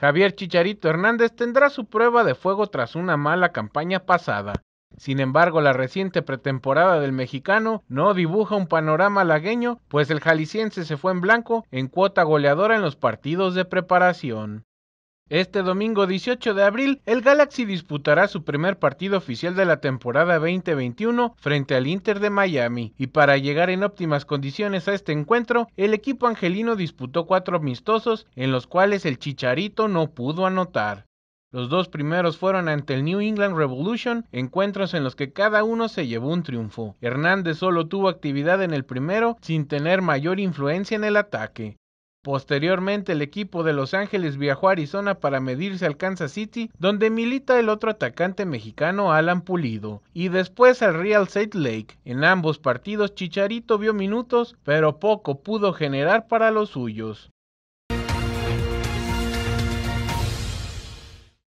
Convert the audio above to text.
Javier Chicharito Hernández tendrá su prueba de fuego tras una mala campaña pasada. Sin embargo, la reciente pretemporada del mexicano no dibuja un panorama lagueño, pues el jalisciense se fue en blanco en cuota goleadora en los partidos de preparación. Este domingo 18 de abril, el Galaxy disputará su primer partido oficial de la temporada 2021 frente al Inter de Miami, y para llegar en óptimas condiciones a este encuentro, el equipo angelino disputó cuatro amistosos en los cuales el Chicharito no pudo anotar. Los dos primeros fueron ante el New England Revolution, encuentros en los que cada uno se llevó un triunfo. Hernández solo tuvo actividad en el primero sin tener mayor influencia en el ataque. Posteriormente, el equipo de Los Ángeles viajó a Arizona para medirse al Kansas City, donde milita el otro atacante mexicano Alan Pulido, y después al Real Salt Lake. En ambos partidos, Chicharito vio minutos, pero poco pudo generar para los suyos.